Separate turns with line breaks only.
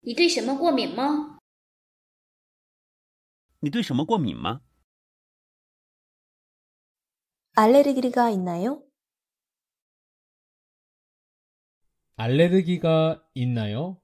你对什么过敏吗？
你对什么过敏吗？
알레르기가있나 요？
알레르기가있나 요？